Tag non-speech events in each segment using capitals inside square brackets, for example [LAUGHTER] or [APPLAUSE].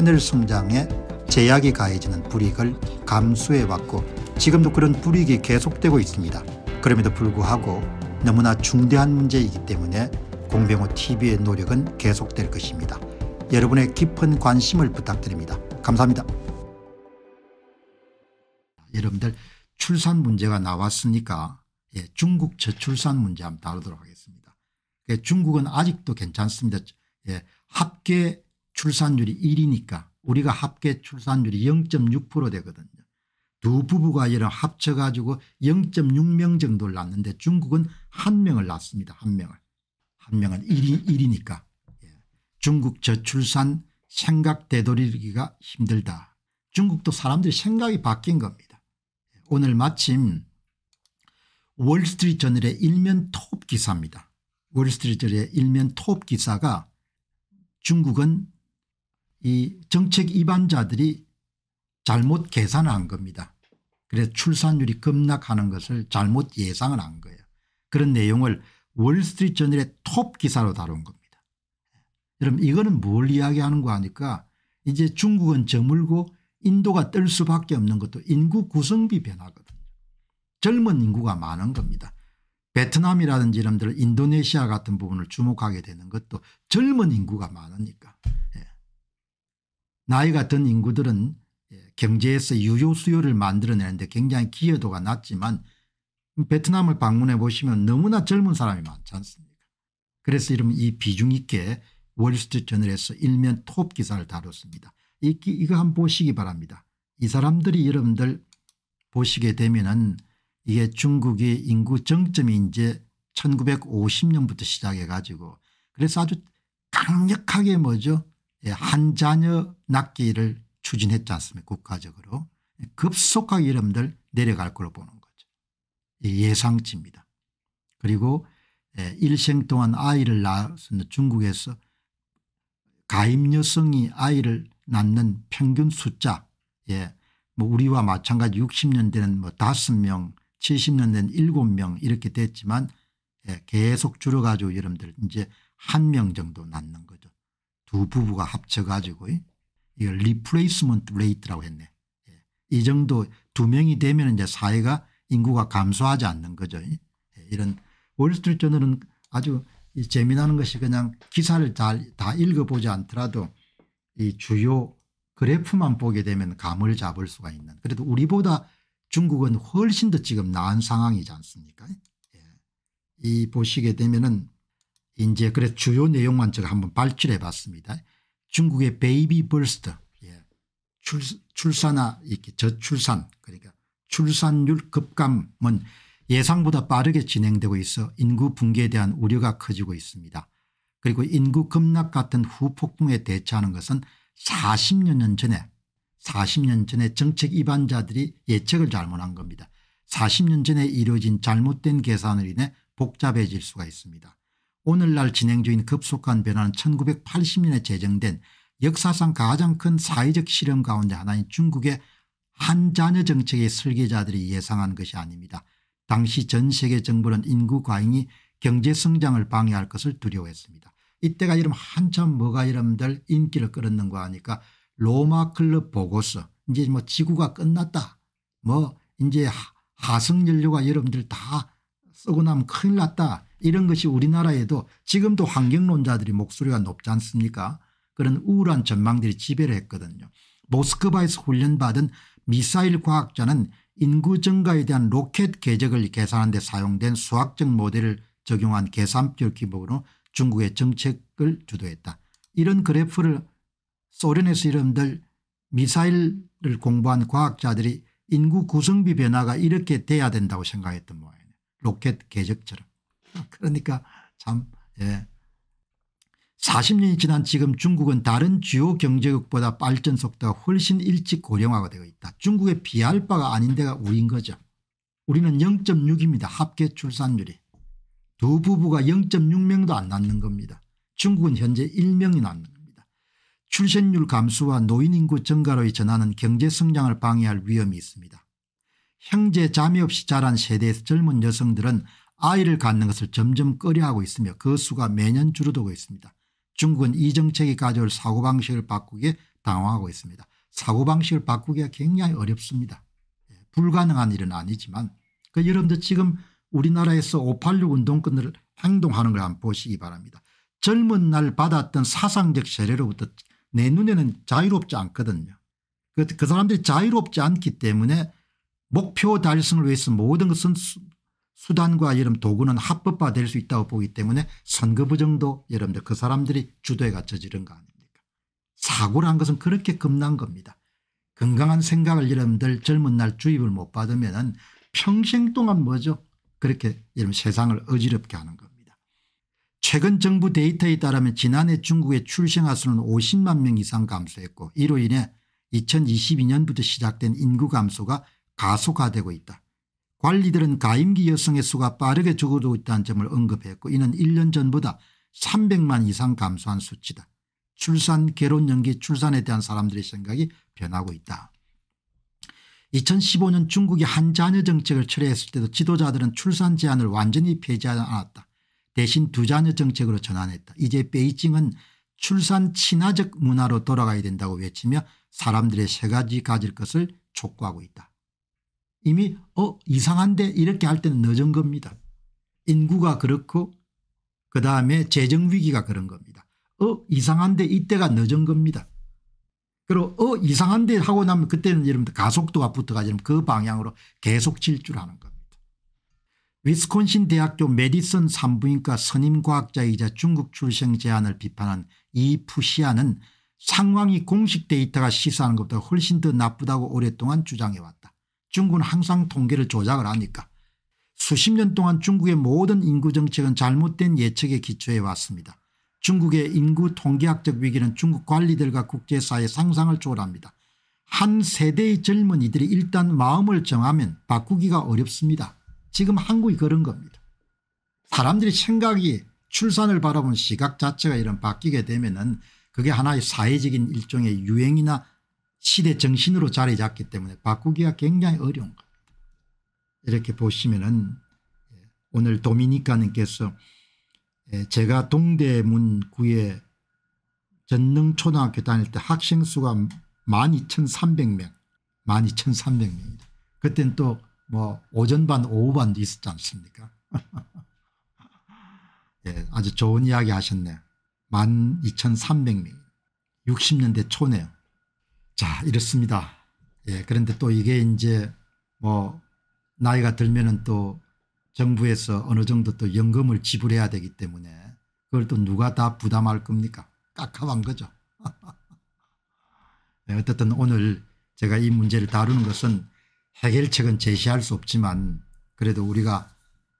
하늘 성장에 제약이 가해지는 불이익을 감수해왔고 지금도 그런 불이익이 계속되고 있습니다. 그럼에도 불구하고 너무나 중대한 문제이기 때문에 공병호 TV의 노력은 계속될 것입니다. 여러분의 깊은 관심을 부탁드립니다. 감사합니다. 여러분들 출산 문제가 나왔으니까 예, 중국 저출산 문제 한번 다루도록 하겠습니다. 예, 중국은 아직도 괜찮습니다. 예, 합계 출산율이 1이니까 우리가 합계 출산율이 0.6% 되거든요. 두 부부가 이런 합쳐가지고 0.6명 정도를 낳는데 중국은 한 명을 낳습니다. 한 명을. 한 명은 1이, 1이니까. 예. 중국 저출산 생각 되돌리기가 힘들다. 중국도 사람들이 생각이 바뀐 겁니다. 예. 오늘 마침 월스트리트저널의 일면 톱 기사입니다. 월스트리트저널의 일면 톱 기사가 중국은 이 정책 입안자들이 잘못 계산을 한 겁니다. 그래서 출산율이 급락하는 것을 잘못 예상을 한 거예요. 그런 내용을 월스트리트저널의 톱 기사로 다룬 겁니다. 여러분 이거는 뭘 이야기하는 거 하니까 이제 중국은 저물고 인도가 뜰 수밖에 없는 것도 인구 구성비 변화거든요. 젊은 인구가 많은 겁니다. 베트남이라든지 이런 데 인도네시아 같은 부분을 주목하게 되는 것도 젊은 인구가 많으니까 나이가 든 인구들은 예, 경제에서 유효수요를 만들어내는데 굉장히 기여도가 낮지만 음, 베트남을 방문해 보시면 너무나 젊은 사람이 많지 않습니까 그래서 이러면 이 비중 있게 월스트리트저널에서 일면 톱 기사를 다뤘습니다. 이, 이거 한번 보시기 바랍니다. 이 사람들이 여러분들 보시게 되면 은 이게 중국의 인구 정점이 이제 1950년부터 시작해 가지고 그래서 아주 강력하게 뭐죠 예, 한 자녀 낳기를 추진했지 않습니까 국가적으로 예, 급속하게 이름들 내려갈 걸로 보는 거죠. 예상치입니다. 그리고 예, 일생 동안 아이를 낳은 았 중국에서 가임 여성이 아이를 낳는 평균 숫자 예, 뭐 우리와 마찬가지 60년대는 뭐 5명 70년대는 7명 이렇게 됐지만 예, 계속 줄어가지고 여러분들 이제 한 명 정도 낳는 거죠. 두 부부가 합쳐가지고 이걸 리플레이스먼트 레이트라고 했네. 예. 이 정도 두 명이 되면 이제 사회가 인구가 감소하지 않는 거죠. 예, 이런 월스트리트저널은 아주 재미나는 것이 그냥 기사를 다, 다 읽어보지 않더라도 이 주요 그래프만 보게 되면 감을 잡을 수가 있는 그래도 우리보다 중국은 훨씬 더 지금 나은 상황이지 않습니까 예. 이 보시게 되면 은 이제 그래 주요 내용만 제가 한번 발췌해 봤습니다. 중국의 베이비 벌스트 예. 출, 출산아 이렇게 저출산 그러니까 출산율 급감은 예상보다 빠르게 진행되고 있어 인구 붕괴에 대한 우려가 커지고 있습니다. 그리고 인구 급락 같은 후폭풍에 대처하는 것은 40년 전에 40년 전에 정책 입안자들이 예측을 잘못한 겁니다. 40년 전에 이루어진 잘못된 계산을 인해 복잡해질 수가 있습니다. 오늘날 진행 중인 급속한 변화는 1980년에 제정된 역사상 가장 큰 사회적 실험 가운데 하나인 중국의 한자녀 정책의 설계자들이 예상한 것이 아닙니다. 당시 전 세계 정부는 인구 과잉이 경제 성장을 방해할 것을 두려워했습니다. 이때가 이름 한참 뭐가 이름들 인기를 끌었는가 하니까 로마 클럽 보고서 이제 뭐 지구가 끝났다 뭐 이제 하성연료가 여러분들 다 쓰고 나면 큰일 났다 이런 것이 우리나라에도 지금도 환경론자들이 목소리가 높지 않습니까 그런 우울한 전망들이 지배를 했거든요. 모스크바에서 훈련받은 미사일 과학자는 인구 증가에 대한 로켓 궤적을 계산하는 데 사용된 수학적 모델을 적용한 계산표 기법으로 중국의 정책을 주도했다. 이런 그래프를 소련에서 이름들 미사일을 공부한 과학자들이 인구 구성비 변화가 이렇게 돼야 된다고 생각했던 모양이네요 로켓 궤적처럼. 그러니까 참 예. 40년이 지난 지금 중국은 다른 주요 경제국보다 발전 속도가 훨씬 일찍 고령화가 되어 있다. 중국의 비할 바가 아닌 데가 우린 거죠. 우리는 0.6입니다. 합계 출산율이. 두 부부가 0.6명도 안 낳는 겁니다. 중국은 현재 1명이 낳는 겁니다. 출생률 감소와 노인인구 증가로의 전환은 경제 성장을 방해할 위험이 있습니다. 형제 잠이 없이 자란 세대에서 젊은 여성들은 아이를 갖는 것을 점점 꺼려하고 있으며 그 수가 매년 줄어들고 있습니다. 중국은 이 정책이 가져올 사고방식을 바꾸기에 당황하고 있습니다. 사고방식을 바꾸기가 굉장히 어렵습니다. 예, 불가능한 일은 아니지만 그 여러분들 지금 우리나라에서 586 운동권을 행동하는 걸 한번 보시기 바랍니다. 젊은 날 받았던 사상적 세례로부터 내 눈에는 자유롭지 않거든요. 그, 그 사람들이 자유롭지 않기 때문에 목표 달성을 위해서 모든 것은 수단과 여러 도구는 합법화될 수 있다고 보기 때문에 선거 부정도 여러분들 그 사람들이 주도해가 저지른 거 아닙니까 사고란 것은 그렇게 겁난 겁니다. 건강한 생각을 여러분들 젊은 날 주입을 못 받으면 은 평생 동안 뭐죠 그렇게 여러분 세상을 어지럽게 하는 겁니다. 최근 정부 데이터에 따르면 지난해 중국의 출생아 수는 50만 명 이상 감소했고 이로 인해 2022년부터 시작된 인구 감소가 가속화되고 있다. 관리들은 가임기 여성의 수가 빠르게 적어도 있다는 점을 언급했고 이는 1년 전보다 300만 이상 감소한 수치다. 출산 결혼 연기 출산에 대한 사람들의 생각이 변하고 있다. 2015년 중국이 한 자녀 정책을 철회했을 때도 지도자들은 출산 제한을 완전히 폐지하지 않았다. 대신 두 자녀 정책으로 전환했다. 이제 베이징은 출산 친화적 문화로 돌아가야 된다고 외치며 사람들의 세 가지 가질 것을 촉구하고 있다. 이미 어 이상한데 이렇게 할 때는 늦은 겁니다. 인구가 그렇고 그다음에 재정위기가 그런 겁니다. 어 이상한데 이때가 늦은 겁니다. 그리고 어 이상한데 하고 나면 그때는 여러분들 가속도가 붙어가지고 그 방향으로 계속 질주하는 겁니다. 위스콘신 대학교 메디슨 산부인과 선임 과학자이자 중국 출생 제한을 비판한 이 푸시아는 상황이 공식 데이터가 시사하는 것보다 훨씬 더 나쁘다고 오랫동안 주장해왔다. 중국은 항상 통계를 조작을 하니까 수십 년 동안 중국의 모든 인구정책은 잘못된 예측에 기초해 왔습니다. 중국의 인구 통계학적 위기는 중국 관리들과 국제사회 의 상상을 초월합니다. 한 세대의 젊은이들이 일단 마음을 정하면 바꾸기가 어렵습니다. 지금 한국이 그런 겁니다. 사람들이 생각이 출산을 바라본 시각 자체가 이런 바뀌게 되면 은 그게 하나의 사회적인 일종의 유행이나 시대 정신으로 자리 잡기 때문에 바꾸기가 굉장히 어려운 겁니다. 이렇게 보시면은 예, 오늘 도미니카님께서 예, 제가 동대문구에 전능초등학교 다닐 때 학생 수가 12,300명, 12,300명입니다. 그땐 또뭐 오전반 오후반도 있었지 않습니까? [LAUGHS] 예, 아주 좋은 이야기 하셨네요. 12,300명. 60년대 초네요. 자 이렇습니다. 예, 그런데 또 이게 이제 뭐 나이가 들면은 또 정부에서 어느 정도 또 연금을 지불해야 되기 때문에 그걸 또 누가 다 부담할 겁니까? 깝깝한 거죠. [LAUGHS] 네, 어쨌든 오늘 제가 이 문제를 다루는 것은 해결책은 제시할 수 없지만 그래도 우리가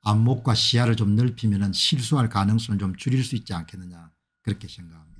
안목과 시야를 좀 넓히면 실수할 가능성을 좀 줄일 수 있지 않겠느냐 그렇게 생각합니다.